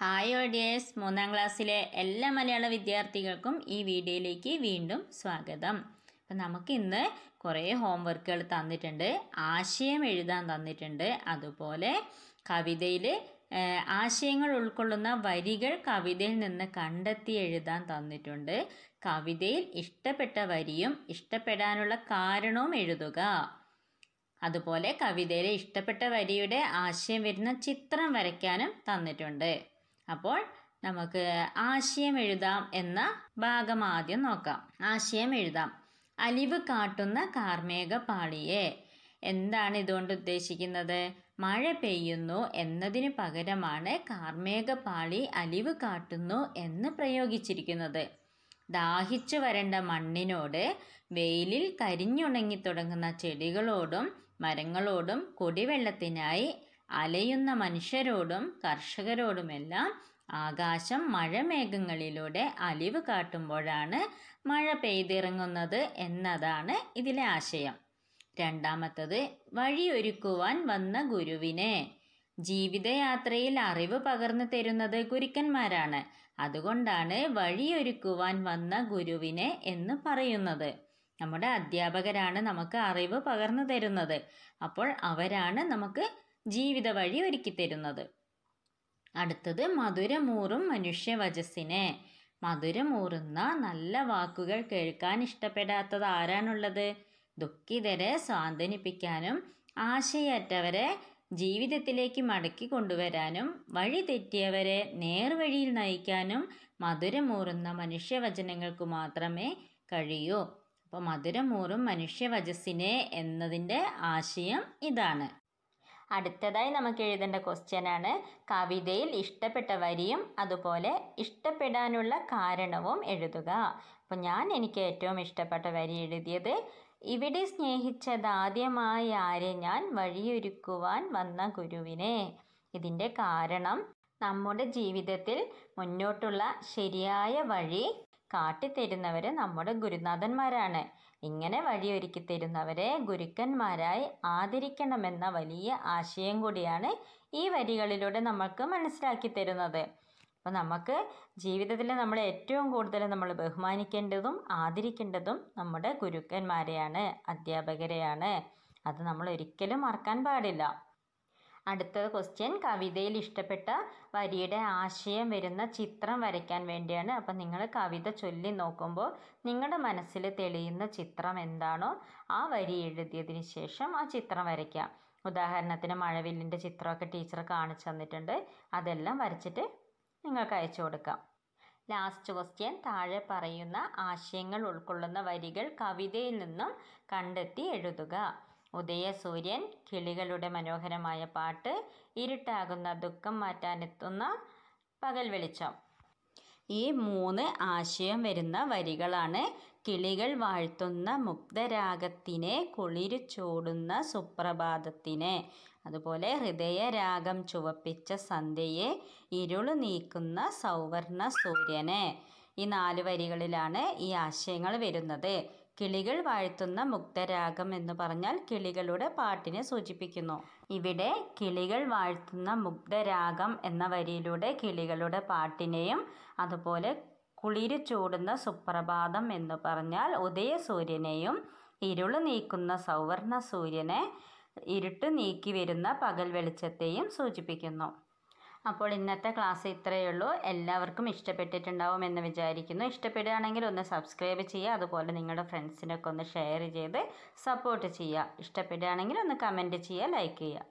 hi ഓഡിയേഴ്സ് മൂന്നാം ക്ലാസ്സിലെ എല്ലാ മലയാള വിദ്യാർത്ഥികൾക്കും ഈ വീഡിയോയിലേക്ക് വീണ്ടും സ്വാഗതം അപ്പം ഇന്ന് കുറേ ഹോംവർക്കുകൾ തന്നിട്ടുണ്ട് ആശയം എഴുതാൻ തന്നിട്ടുണ്ട് അതുപോലെ കവിതയിൽ ആശയങ്ങൾ ഉൾക്കൊള്ളുന്ന വരികൾ കവിതയിൽ നിന്ന് കണ്ടെത്തി എഴുതാൻ തന്നിട്ടുണ്ട് കവിതയിൽ ഇഷ്ടപ്പെട്ട വരിയും ഇഷ്ടപ്പെടാനുള്ള കാരണവും എഴുതുക അതുപോലെ കവിതയിലെ ഇഷ്ടപ്പെട്ട വരിയുടെ ആശയം വരുന്ന ചിത്രം വരയ്ക്കാനും തന്നിട്ടുണ്ട് അപ്പോൾ നമുക്ക് ആശയം എഴുതാം എന്ന ഭാഗം ആദ്യം നോക്കാം ആശയം എഴുതാം അലിവ് കാട്ടുന്ന കാർമേക പാളിയെ എന്താണ് ഇതുകൊണ്ട് ഉദ്ദേശിക്കുന്നത് മഴ പെയ്യുന്നു എന്നതിന് പകരമാണ് കാർമേക പാളി അലിവ് കാട്ടുന്നു എന്ന് പ്രയോഗിച്ചിരിക്കുന്നത് ദാഹിച്ചു വരേണ്ട മണ്ണിനോട് വെയിലിൽ കരിഞ്ഞുണങ്ങി തുടങ്ങുന്ന ചെടികളോടും മരങ്ങളോടും കൊടിവെള്ളത്തിനായി അലയുന്ന മനുഷ്യരോടും കർഷകരോടുമെല്ലാം ആകാശം മഴമേഘങ്ങളിലൂടെ അലിവ് കാട്ടുമ്പോഴാണ് മഴ പെയ്തിറങ്ങുന്നത് എന്നതാണ് ഇതിലെ ആശയം രണ്ടാമത്തത് വഴിയൊരുക്കുവാൻ വന്ന ഗുരുവിനെ ജീവിതയാത്രയിൽ അറിവ് പകർന്നു തരുന്നത് ഗുരുക്കന്മാരാണ് അതുകൊണ്ടാണ് വഴിയൊരുക്കുവാൻ വന്ന ഗുരുവിനെ എന്ന് പറയുന്നത് നമ്മുടെ അധ്യാപകരാണ് നമുക്ക് അറിവ് പകർന്നു തരുന്നത് അപ്പോൾ അവരാണ് നമുക്ക് ജീവിത വഴി ഒരുക്കിത്തരുന്നത് അടുത്തത് മധുരമൂറും മനുഷ്യവചസ്സിനെ മധുരമൂറുന്ന നല്ല വാക്കുകൾ കേൾക്കാൻ ഇഷ്ടപ്പെടാത്തത് ആരാണുള്ളത് ദുഃഖിതരെ സ്വാന്തനിപ്പിക്കാനും ആശയറ്റവരെ ജീവിതത്തിലേക്ക് മടക്കി കൊണ്ടുവരാനും വഴി തെറ്റിയവരെ നേർവഴിയിൽ നയിക്കാനും മധുരമൂറുന്ന മനുഷ്യവചനങ്ങൾക്ക് മാത്രമേ കഴിയൂ അപ്പോൾ മധുരമൂറും മനുഷ്യവചസ്സിനെ എന്നതിൻ്റെ ആശയം ഇതാണ് അടുത്തതായി നമുക്ക് എഴുതേണ്ട ആണ് കവിതയിൽ ഇഷ്ടപ്പെട്ട വരിയും അതുപോലെ ഇഷ്ടപ്പെടാനുള്ള കാരണവും എഴുതുക അപ്പോൾ ഞാൻ എനിക്ക് ഏറ്റവും ഇഷ്ടപ്പെട്ട വരി എഴുതിയത് ഇവിടെ സ്നേഹിച്ചതാദ്യമായി ആരെ ഞാൻ വഴിയൊരുക്കുവാൻ വന്ന ഗുരുവിനെ ഇതിൻ്റെ കാരണം നമ്മുടെ ജീവിതത്തിൽ മുന്നോട്ടുള്ള ശരിയായ വഴി കാട്ടിത്തരുന്നവർ നമ്മുടെ ഗുരുനാഥന്മാരാണ് ഇങ്ങനെ വഴിയൊരുക്കി തരുന്നവരെ ഗുരുക്കന്മാരായി ആദരിക്കണമെന്ന വലിയ ആശയം കൂടിയാണ് ഈ വരികളിലൂടെ നമുക്ക് മനസ്സിലാക്കി തരുന്നത് അപ്പോൾ നമുക്ക് ജീവിതത്തിൽ നമ്മൾ ഏറ്റവും കൂടുതൽ നമ്മൾ ബഹുമാനിക്കേണ്ടതും ആദരിക്കേണ്ടതും നമ്മുടെ ഗുരുക്കന്മാരെയാണ് അധ്യാപകരെയാണ് അത് നമ്മൾ ഒരിക്കലും മറക്കാൻ പാടില്ല അടുത്ത ക്വസ്റ്റ്യൻ കവിതയിൽ ഇഷ്ടപ്പെട്ട വരിയുടെ ആശയം വരുന്ന ചിത്രം വരയ്ക്കാൻ വേണ്ടിയാണ് അപ്പം നിങ്ങൾ കവിത ചൊല്ലി നോക്കുമ്പോൾ നിങ്ങളുടെ മനസ്സിൽ തെളിയുന്ന ചിത്രം എന്താണോ ആ വരി എഴുതിയതിന് ശേഷം ആ ചിത്രം വരയ്ക്കുക ഉദാഹരണത്തിന് മഴവില്ലിൻ്റെ ചിത്രമൊക്കെ ടീച്ചർ കാണിച്ചു തന്നിട്ടുണ്ട് അതെല്ലാം വരച്ചിട്ട് നിങ്ങൾക്ക് അയച്ചു കൊടുക്കാം ലാസ്റ്റ് ക്വസ്റ്റ്യൻ താഴെ പറയുന്ന ആശയങ്ങൾ ഉൾക്കൊള്ളുന്ന വരികൾ കവിതയിൽ നിന്നും കണ്ടെത്തി എഴുതുക ഉദയസൂര്യൻ കിളികളുടെ മനോഹരമായ പാട്ട് ഇരുട്ടാകുന്ന ദുഃഖം മാറ്റാനെത്തുന്ന പകൽ വെളിച്ചം ഈ മൂന്ന് ആശയം വരുന്ന വരികളാണ് കിളികൾ വാഴ്ത്തുന്ന മുക്തരാഗത്തിനെ കുളിരു ചൂടുന്ന സുപ്രഭാതത്തിനെ അതുപോലെ ഹൃദയരാഗം ചുവപ്പിച്ച സന്ധ്യയെ ഇരുള് നീക്കുന്ന സൗവർണ സൂര്യനെ ഈ നാല് വരികളിലാണ് ഈ ആശയങ്ങൾ വരുന്നത് കിളികൾ വാഴ്ത്തുന്ന മുക്തരാഗം എന്ന് പറഞ്ഞാൽ കിളികളുടെ പാട്ടിനെ സൂചിപ്പിക്കുന്നു ഇവിടെ കിളികൾ വാഴ്ത്തുന്ന മുഗ്ധരാഗം എന്ന വരിയിലൂടെ കിളികളുടെ പാട്ടിനെയും അതുപോലെ കുളിര് ചൂടുന്ന സുപ്രഭാതം എന്ന് പറഞ്ഞാൽ ഉദയസൂര്യനെയും ഇരുള് നീക്കുന്ന സൗവർണ സൂര്യനെ ഇരുട്ട് നീക്കി വരുന്ന പകൽ വെളിച്ചത്തെയും സൂചിപ്പിക്കുന്നു അപ്പോൾ ഇന്നത്തെ ക്ലാസ് ഇത്രയേ ഉള്ളൂ എല്ലാവർക്കും ഇഷ്ടപ്പെട്ടിട്ടുണ്ടാവും എന്ന് വിചാരിക്കുന്നു ഇഷ്ടപ്പെടുകയാണെങ്കിൽ ഒന്ന് സബ്സ്ക്രൈബ് ചെയ്യുക അതുപോലെ നിങ്ങളുടെ ഫ്രണ്ട്സിനൊക്കെ ഒന്ന് ഷെയർ ചെയ്ത് സപ്പോർട്ട് ചെയ്യുക ഇഷ്ടപ്പെടുകയാണെങ്കിൽ ഒന്ന് കമൻറ്റ് ചെയ്യുക ലൈക്ക് ചെയ്യുക